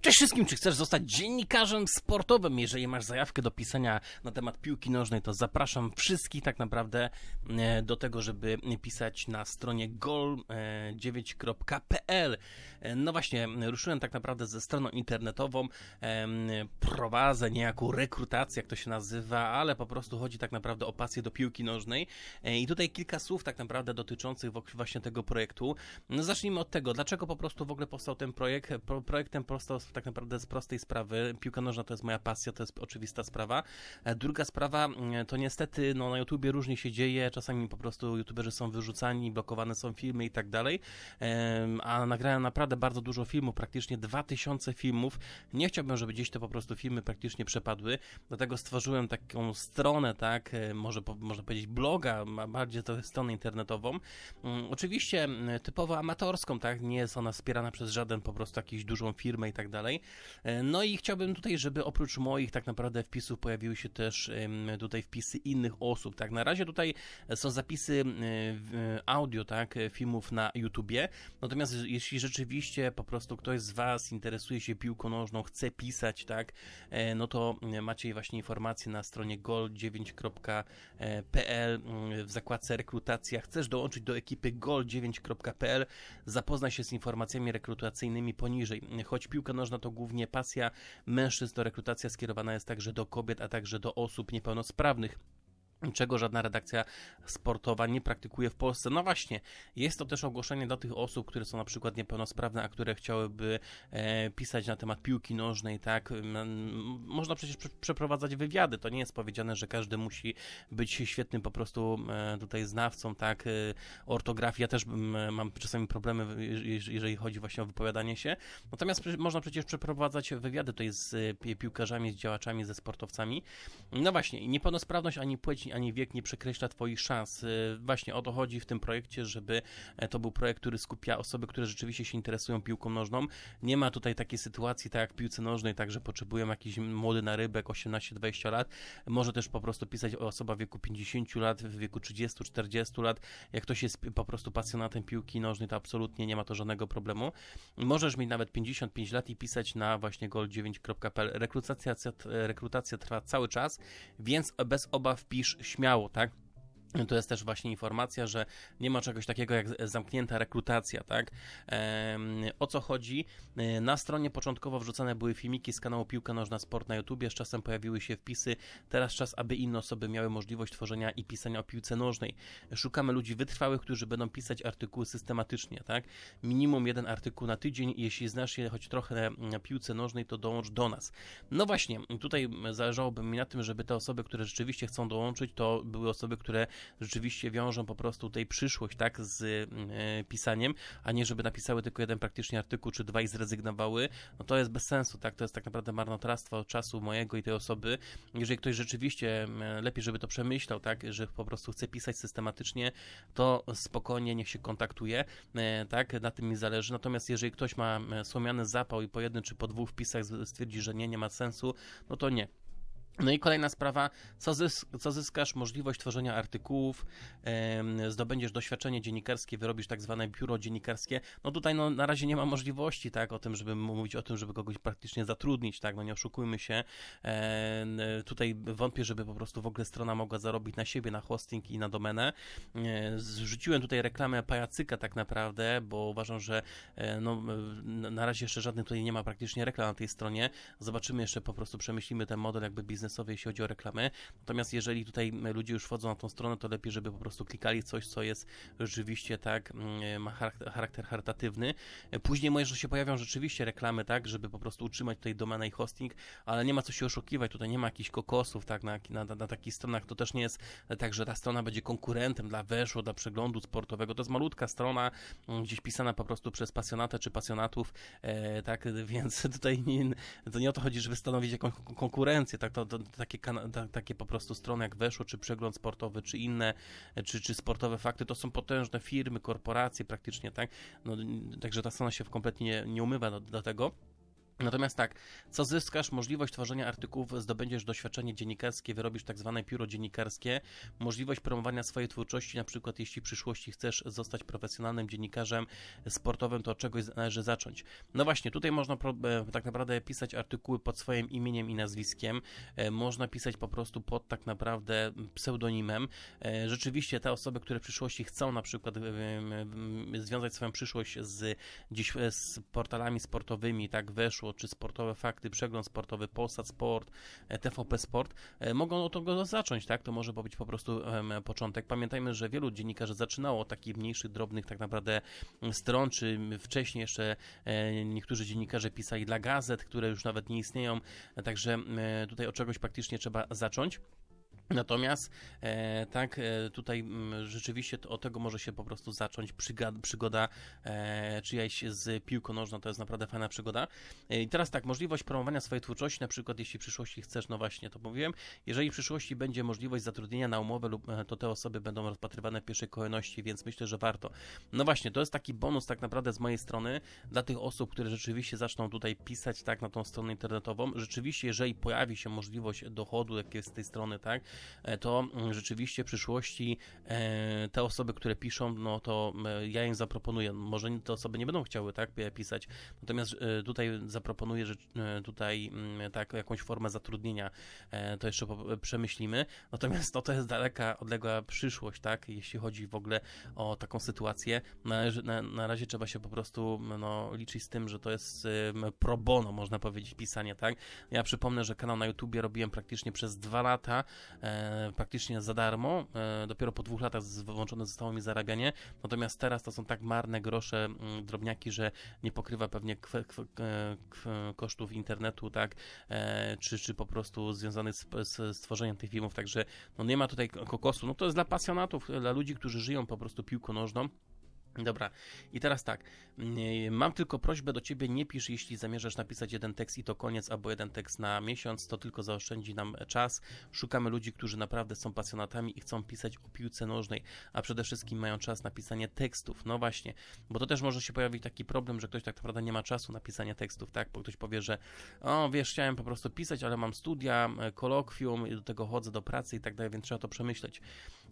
Cześć wszystkim, czy chcesz zostać dziennikarzem sportowym? Jeżeli masz zajawkę do pisania na temat piłki nożnej, to zapraszam wszystkich tak naprawdę e, do tego, żeby pisać na stronie gol9.pl. E, no właśnie, ruszyłem tak naprawdę ze stroną internetową, e, prowadzę niejaką rekrutację, jak to się nazywa, ale po prostu chodzi tak naprawdę o pasję do piłki nożnej. I tutaj kilka słów tak naprawdę dotyczących właśnie tego projektu. No zacznijmy od tego, dlaczego po prostu w ogóle powstał ten projekt. Projektem powstał tak naprawdę z prostej sprawy. Piłka nożna to jest moja pasja, to jest oczywista sprawa. E, druga sprawa to niestety no, na YouTubie różnie się dzieje, czasami po prostu YouTuberzy są wyrzucani, blokowane są filmy i tak dalej, a nagrałem naprawdę bardzo dużo filmów, praktycznie 2000 filmów. Nie chciałbym, żeby gdzieś te po prostu filmy praktycznie przepadły, dlatego stworzyłem taką stronę, tak, e, może można powiedzieć bloga, bardziej to stronę internetową. Mm, oczywiście typowo amatorską, tak, nie jest ona wspierana przez żaden po prostu jakąś dużą firmę i tak dalej dalej. E, no i chciałbym tutaj, żeby oprócz moich tak naprawdę wpisów pojawiły się też tutaj wpisy innych osób, tak? Na razie tutaj e, są zapisy e, audio, tak? Filmów na YouTubie, natomiast jeśli rzeczywiście po prostu ktoś z Was interesuje się piłką nożną, chce pisać, tak? No to macie właśnie informacje na stronie gol9.pl mm, w zakładce rekrutacja. Chcesz dołączyć do ekipy gol9.pl? Zapoznaj się z informacjami rekrutacyjnymi poniżej. Choć piłka nożna ważna to głównie pasja mężczyzn to rekrutacja skierowana jest także do kobiet, a także do osób niepełnosprawnych czego żadna redakcja sportowa nie praktykuje w Polsce. No właśnie, jest to też ogłoszenie dla tych osób, które są na przykład niepełnosprawne, a które chciałyby e, pisać na temat piłki nożnej, tak? Można przecież pr przeprowadzać wywiady, to nie jest powiedziane, że każdy musi być świetnym po prostu e, tutaj znawcą, tak? E, ortografia też mam czasami problemy, jeżeli chodzi właśnie o wypowiadanie się. Natomiast pr można przecież przeprowadzać wywiady tutaj z e, piłkarzami, z działaczami, ze sportowcami. No właśnie, niepełnosprawność ani płeć ani, nie wiek nie przekreśla Twoich szans. E, właśnie o to chodzi w tym projekcie, żeby e, to był projekt, który skupia osoby, które rzeczywiście się interesują piłką nożną. Nie ma tutaj takiej sytuacji, tak jak w piłce nożnej, tak, że potrzebują jakiś młody narybek, 18-20 lat. Może też po prostu pisać osoba w wieku 50 lat, w wieku 30-40 lat. Jak ktoś jest po prostu pasjonatem piłki nożnej, to absolutnie nie ma to żadnego problemu. Możesz mieć nawet 55 lat i pisać na właśnie gold9.pl. Rekrutacja, rekrutacja trwa cały czas, więc bez obaw pisz śmiało, tak? To jest też właśnie informacja, że nie ma czegoś takiego jak zamknięta rekrutacja, tak? O co chodzi? E, na stronie początkowo wrzucane były filmiki z kanału Piłka Nożna Sport na YouTubie, z czasem pojawiły się wpisy, teraz czas, aby inne osoby miały możliwość tworzenia i pisania o piłce nożnej. Szukamy ludzi wytrwałych, którzy będą pisać artykuły systematycznie, tak? Minimum jeden artykuł na tydzień, jeśli znasz je choć trochę na piłce nożnej, to dołącz do nas. No właśnie, tutaj zależałoby mi na tym, żeby te osoby, które rzeczywiście chcą dołączyć, to były osoby, które rzeczywiście wiążą po prostu tutaj przyszłość, tak, z e, pisaniem, a nie żeby napisały tylko jeden praktycznie artykuł, czy dwa i zrezygnowały, no to jest bez sensu, tak, to jest tak naprawdę marnotrawstwo czasu mojego i tej osoby. Jeżeli ktoś rzeczywiście lepiej, żeby to przemyślał, tak, że po prostu chce pisać systematycznie, to spokojnie niech się kontaktuje, e, tak, na tym mi zależy. Natomiast jeżeli ktoś ma słomiany zapał i po jednym czy po dwóch wpisach stwierdzi, że nie, nie ma sensu, no to nie. No i kolejna sprawa, co, co zyskasz? Możliwość tworzenia artykułów, yy, zdobędziesz doświadczenie dziennikarskie, wyrobisz tak zwane biuro dziennikarskie. No tutaj no, na razie nie ma możliwości, tak, o tym, żeby mówić o tym, żeby kogoś praktycznie zatrudnić, tak, no nie oszukujmy się. Yy, tutaj wątpię, żeby po prostu w ogóle strona mogła zarobić na siebie, na hosting i na domenę. Yy, zrzuciłem tutaj reklamę pajacyka tak naprawdę, bo uważam, że e, no, na razie jeszcze żadnych tutaj nie ma praktycznie reklam na tej stronie. Zobaczymy jeszcze, po prostu przemyślimy ten model jakby biznesowy biznesowej jeśli chodzi o reklamę. Natomiast jeżeli tutaj ludzie już wchodzą na tą stronę, to lepiej, żeby po prostu klikali coś, co jest rzeczywiście tak, ma charakter charytatywny. Później może się pojawią rzeczywiście reklamy, tak, żeby po prostu utrzymać tutaj domenę i hosting, ale nie ma co się oszukiwać, tutaj nie ma jakichś kokosów, tak, na, na, na takich stronach to też nie jest tak, że ta strona będzie konkurentem dla Weszło, dla przeglądu sportowego. To jest malutka strona, gdzieś pisana po prostu przez pasjonatę czy pasjonatów, e, tak, więc tutaj nie, to nie o to chodzi, żeby stanowić jakąś konkurencję, tak, to, to, takie, takie po prostu strony jak Weszło, czy Przegląd Sportowy, czy inne, e, czy, czy Sportowe Fakty, to są potężne firmy, korporacje praktycznie, tak? No, także ta strona się kompletnie nie, nie umywa do, do tego. Natomiast tak, co zyskasz? Możliwość tworzenia artykułów, zdobędziesz doświadczenie dziennikarskie, wyrobisz tak zwane pióro dziennikarskie, możliwość promowania swojej twórczości, na przykład jeśli w przyszłości chcesz zostać profesjonalnym dziennikarzem sportowym, to od czegoś należy zacząć. No właśnie, tutaj można e, tak naprawdę pisać artykuły pod swoim imieniem i nazwiskiem, e, można pisać po prostu pod tak naprawdę pseudonimem. E, rzeczywiście te osoby, które w przyszłości chcą na przykład związać swoją przyszłość z, dziś, z portalami sportowymi, tak weszło, czy Sportowe Fakty, Przegląd Sportowy, Polsat Sport, e, TVP Sport, e, mogą od tego zacząć, tak? To może być po prostu początek. Pamiętajmy, że wielu dziennikarzy zaczynało od takich mniejszych, drobnych tak naprawdę stron, czy wcześniej jeszcze e, niektórzy dziennikarze pisali dla gazet, które już nawet nie istnieją, także tutaj od czegoś praktycznie trzeba zacząć. Natomiast e, tak, e, tutaj m, mm, rzeczywiście to, od tego może się po prostu zacząć przygoda, przygoda e, czyjaś z piłką nożną, to jest naprawdę fajna przygoda. E, I teraz tak, możliwość promowania swojej twórczości, na przykład jeśli w przyszłości chcesz, no właśnie to mówiłem, jeżeli w przyszłości będzie możliwość zatrudnienia na umowę lub e, to te osoby będą rozpatrywane w pierwszej kolejności, więc myślę, że warto. No właśnie, to jest taki bonus tak naprawdę z mojej strony dla tych osób, które rzeczywiście zaczną tutaj pisać tak na tą stronę internetową. Rzeczywiście, jeżeli pojawi się możliwość dochodu jest z tej strony, tak, E, to mm, rzeczywiście w przyszłości e, te osoby, które piszą, no to e, ja im zaproponuję, może te osoby nie będą chciały tak pisać, natomiast tutaj zaproponuję, że tutaj mm, tak jakąś formę zatrudnienia to jeszcze przemyślimy, natomiast no, to jest daleka, odległa przyszłość, tak, jeśli chodzi w ogóle o taką sytuację, na, na razie trzeba się po prostu no, liczyć z tym, że to jest pro bono, można powiedzieć, pisanie, tak, ja przypomnę, że kanał na YouTubie robiłem praktycznie przez dwa lata, E, praktycznie za darmo. E, dopiero po dwóch latach włączone zostało mi zarabianie. Natomiast teraz to są tak marne grosze, drobniaki, że nie pokrywa pewnie kosztów internetu, tak, e, czy, czy po prostu związanych z, z stworzeniem tych filmów. Także no nie ma tutaj kokosu. No to jest dla pasjonatów, dla ludzi, którzy żyją po prostu piłką nożną. Dobra, i teraz tak. Y, mam tylko prośbę do ciebie: nie pisz, jeśli zamierzasz napisać jeden tekst i to koniec, albo jeden tekst na miesiąc, to tylko zaoszczędzi nam e, czas. Szukamy ludzi, którzy naprawdę są pasjonatami i chcą pisać o piłce nożnej, a przede wszystkim mają czas na pisanie tekstów. No właśnie, bo to też może się pojawić taki problem, że ktoś tak naprawdę nie ma czasu na pisanie tekstów, tak? Bo ktoś powie, że o wiesz, chciałem po prostu pisać, ale mam studia, e, kolokwium, do tego chodzę do pracy i tak dalej, więc trzeba to przemyśleć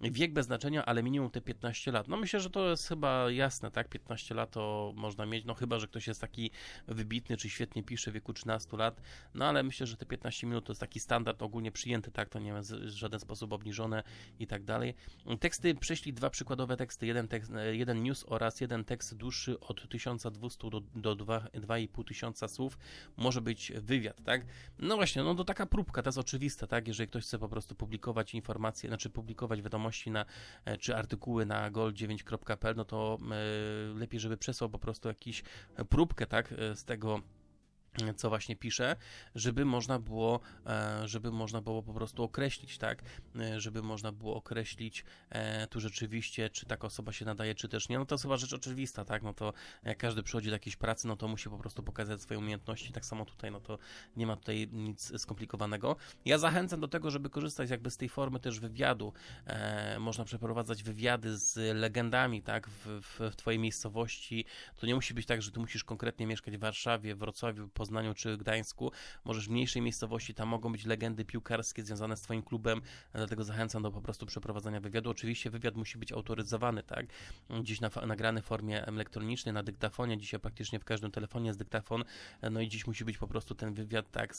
wiek bez znaczenia, ale minimum te 15 lat. No myślę, że to jest chyba jasne, tak? 15 lat to można mieć, no chyba, że ktoś jest taki wybitny, czy świetnie pisze w wieku 13 lat, no ale myślę, że te 15 minut to jest taki standard ogólnie przyjęty, tak? To nie jest w żaden sposób obniżone i tak dalej. Teksty, prześlij dwa przykładowe teksty, jeden, tekst, e, jeden news oraz jeden tekst dłuższy od 1200 do, do 2500 słów, może być wywiad, tak? No właśnie, no to taka próbka, to jest oczywiste, tak? Jeżeli ktoś chce po prostu publikować informacje, znaczy publikować wiadomości wiadomości na, e, czy artykuły na gold9.pl, no to e, lepiej, żeby przesłał po prostu jakiś e, próbkę, tak, z tego co właśnie piszę, żeby można było, e, żeby można było po prostu określić, tak, e, żeby można było określić e, tu rzeczywiście, czy taka osoba się nadaje, czy też nie, no to jest chyba rzecz oczywista, tak, no to jak każdy przychodzi do jakiejś pracy, no to musi po prostu pokazać swoje umiejętności, tak samo tutaj, no to nie ma tutaj nic skomplikowanego. Ja zachęcam do tego, żeby korzystać jakby z tej formy też wywiadu, można przeprowadzać wywiady z legendami, tak, w, w, w twojej miejscowości, to nie musi być tak, że ty musisz konkretnie mieszkać w Warszawie, Wrocławiu, Poznaniu, Poznaniu czy Gdańsku, możesz w mniejszej miejscowości, tam mogą być legendy piłkarskie związane z twoim klubem, dlatego zachęcam do po prostu przeprowadzania wywiadu. Oczywiście wywiad musi być autoryzowany, tak? Dziś na, nagrany w formie elektronicznej, na dyktafonie, dzisiaj praktycznie w każdym telefonie jest dyktafon, no i dziś musi być po prostu ten wywiad tak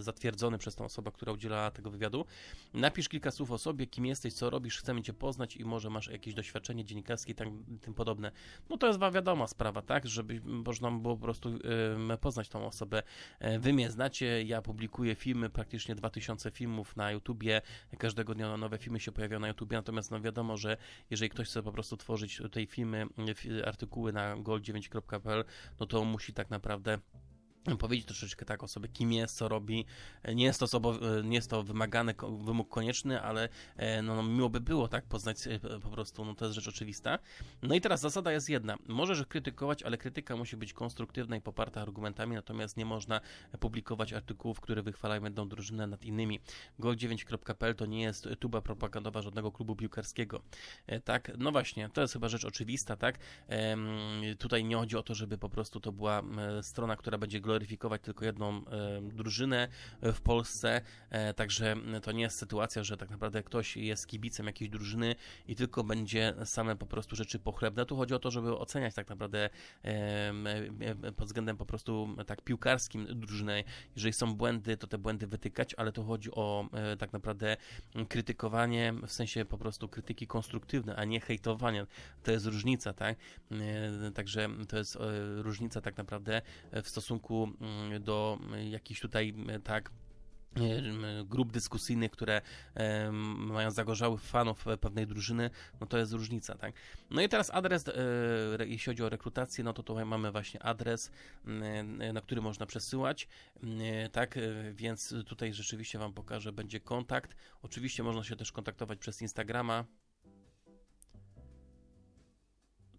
zatwierdzony przez tą osobę, która udziela tego wywiadu. Napisz kilka słów o sobie, kim jesteś, co robisz, chcemy cię poznać i może masz jakieś doświadczenie dziennikarskie i tak, tym podobne. No to jest wiadoma sprawa, tak, żeby można było po prostu poznać tą osobę e, wy mnie znacie. Ja publikuję filmy, praktycznie 2000 filmów na YouTubie. Każdego dnia nowe filmy się pojawiają na YouTubie, natomiast no wiadomo, że jeżeli ktoś chce po prostu tworzyć tutaj filmy, artykuły na gold9.pl, no to musi tak naprawdę powiedzieć troszeczkę tak o sobie, kim jest, co robi. Nie jest to, zobow- nie jest to wymagany wymóg konieczny, ale e, no, no, miło by było tak poznać e, po prostu, no to jest rzecz oczywista. No i teraz zasada jest jedna. Możesz krytykować, ale krytyka musi być konstruktywna i poparta argumentami, natomiast nie można publikować artykułów, które wychwalają jedną drużynę nad innymi. Gol9.pl to nie jest tuba propagandowa żadnego klubu piłkarskiego. E, tak, no właśnie, to jest chyba rzecz oczywista, tak? Tutaj nie chodzi o to, żeby po prostu to była strona, która będzie gloryfikować tylko jedną drużynę e, w Polsce, e, także to nie jest sytuacja, że tak naprawdę ktoś jest kibicem jakiejś drużyny i tylko będzie same po prostu rzeczy pochlebne. Tu chodzi o to, żeby oceniać tak naprawdę e, pod względem po prostu tak piłkarskim drużynę. Jeżeli są błędy, to te błędy wytykać, ale tu chodzi o tak naprawdę krytykowanie, w sensie po prostu krytyki konstruktywne, a nie hejtowanie. To jest różnica, tak? Także to jest różnica tak naprawdę w stosunku Mm, do mm, jakichś tutaj mm, tak grup dyskusyjnych, które mają zagorzałych fanów e, pewnej drużyny, no to jest różnica, tak. No i teraz adres, e, jeśli chodzi o rekrutację, no to tutaj mamy właśnie adres, na który można przesyłać, tak, e, więc tutaj rzeczywiście Wam pokażę, będzie kontakt. Oczywiście można się też kontaktować przez Instagrama,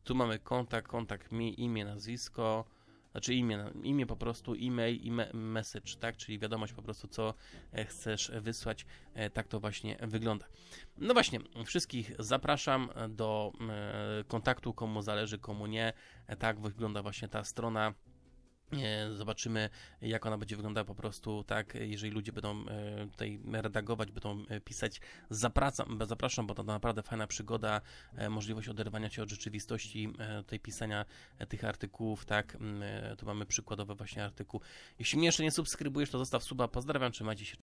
tu mamy kontakt, kontakt mi, imię, nazwisko, znaczy imię, no, imię po prostu, e-mail i me message, tak? Czyli wiadomość po prostu, co e, chcesz wysłać. E, tak to właśnie wygląda. No właśnie, wszystkich zapraszam do e, kontaktu, komu zależy, komu nie. Tak wygląda właśnie ta strona E, zobaczymy, jak ona będzie wyglądała po prostu, tak, jeżeli ludzie będą e, tutaj redagować, będą e, pisać. Zapraszam, zapraszam bo to naprawdę fajna przygoda, możliwość oderwania się od rzeczywistości, tutaj pisania tych artykułów, tak. Mm, tu mamy przykładowy właśnie artykuł. Jeśli mnie jeszcze nie subskrybujesz, to zostaw suba. Pozdrawiam, trzymajcie się.